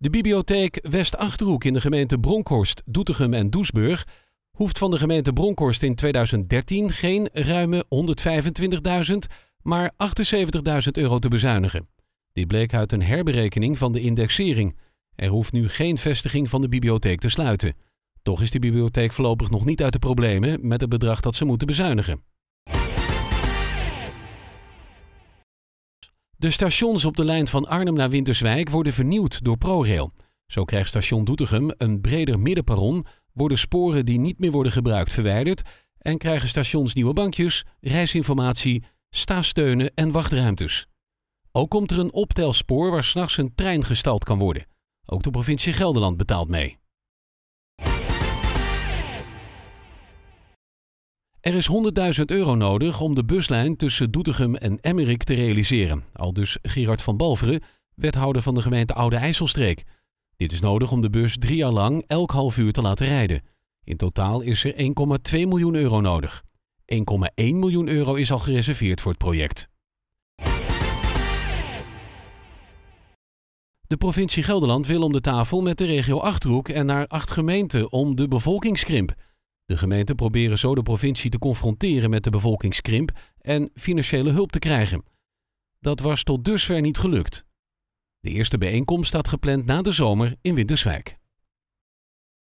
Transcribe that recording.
De bibliotheek West-Achterhoek in de gemeente Bronkhorst, Doetinchem en Doesburg hoeft van de gemeente Bronkhorst in 2013 geen ruime 125.000, maar 78.000 euro te bezuinigen. Dit bleek uit een herberekening van de indexering. Er hoeft nu geen vestiging van de bibliotheek te sluiten. Toch is de bibliotheek voorlopig nog niet uit de problemen met het bedrag dat ze moeten bezuinigen. De stations op de lijn van Arnhem naar Winterswijk worden vernieuwd door ProRail. Zo krijgt station Doetinchem een breder middenperron, worden sporen die niet meer worden gebruikt verwijderd en krijgen stations nieuwe bankjes, reisinformatie, staasteunen en wachtruimtes. Ook komt er een optelspoor waar s'nachts een trein gestald kan worden. Ook de provincie Gelderland betaalt mee. Er is 100.000 euro nodig om de buslijn tussen Doetinchem en Emmerik te realiseren. Al dus Gerard van Balveren, wethouder van de gemeente Oude IJsselstreek. Dit is nodig om de bus drie jaar lang elk half uur te laten rijden. In totaal is er 1,2 miljoen euro nodig. 1,1 miljoen euro is al gereserveerd voor het project. De provincie Gelderland wil om de tafel met de regio Achterhoek en naar acht gemeenten om de bevolkingskrimp. De gemeenten proberen zo de provincie te confronteren met de bevolkingskrimp en financiële hulp te krijgen. Dat was tot dusver niet gelukt. De eerste bijeenkomst staat gepland na de zomer in Winterswijk.